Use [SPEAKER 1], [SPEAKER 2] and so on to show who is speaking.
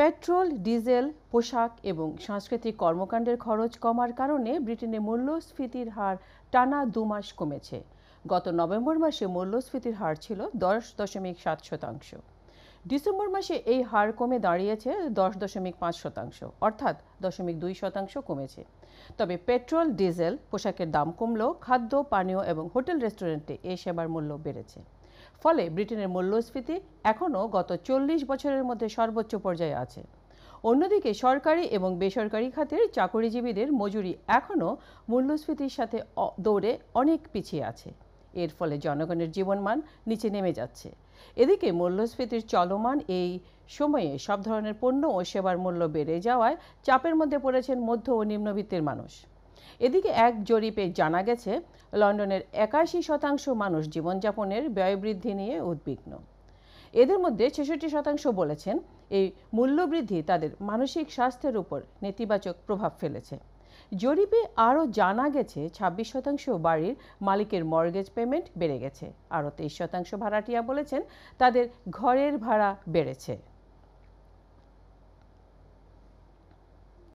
[SPEAKER 1] petrol diesel পোশাক এবং সাংস্কৃতিক কর্মকাণ্ডের খরচ কমার কারণে ব্রিটেনে মূল্যস্ফীতির হার টানা দু মাস কমেছে গত নভেম্বর মাসে মূল্যস্ফীতির হার ছিল দশ দশমিক সাত শতাংশ ডিসেম্বর মাসে এই হার কমে দাঁড়িয়েছে দশ দশমিক পাঁচ শতাংশ অর্থাৎ দশমিক দুই শতাংশ কমেছে তবে পেট্রোল ডিজেল পোশাকের দাম কমলেও খাদ্য পানীয় এবং হোটেল রেস্টুরেন্টে এই সেবার মূল্য বেড়েছে ফলে ব্রিটেনের মূল্যস্ফীতি এখনও গত চল্লিশ বছরের মধ্যে সর্বোচ্চ পর্যায়ে আছে অন্যদিকে সরকারি এবং বেসরকারি খাতের চাকরিজীবীদের মজুরি এখনও মূল্যস্ফীতির সাথে দৌড়ে অনেক পিছিয়ে আছে এর ফলে জনগণের জীবনমান নিচে নেমে যাচ্ছে এদিকে মূল্যস্ফীতির চলমান এই সময়ে সব ধরনের পণ্য ও সেবার মূল্য বেড়ে যাওয়ায় চাপের মধ্যে পড়েছেন মধ্য ও নিম্নবিত্তের মানুষ এদিকে এক জরিপে জানা গেছে লন্ডনের একাশি শতাংশ মানুষ জীবনযাপনের ব্যয়বৃদ্ধি নিয়ে উদ্বিগ্ন এদের মধ্যে ছেষট্টি শতাংশ বলেছেন এই মূল্যবৃদ্ধি তাদের মানসিক স্বাস্থ্যের উপর নেতিবাচক প্রভাব ফেলেছে জরিপে আরও জানা গেছে ২৬ শতাংশ বাড়ির মালিকের মর্গেজ পেমেন্ট বেড়ে গেছে আরও তেইশ শতাংশ ভাড়াটিয়া বলেছেন তাদের ঘরের ভাড়া বেড়েছে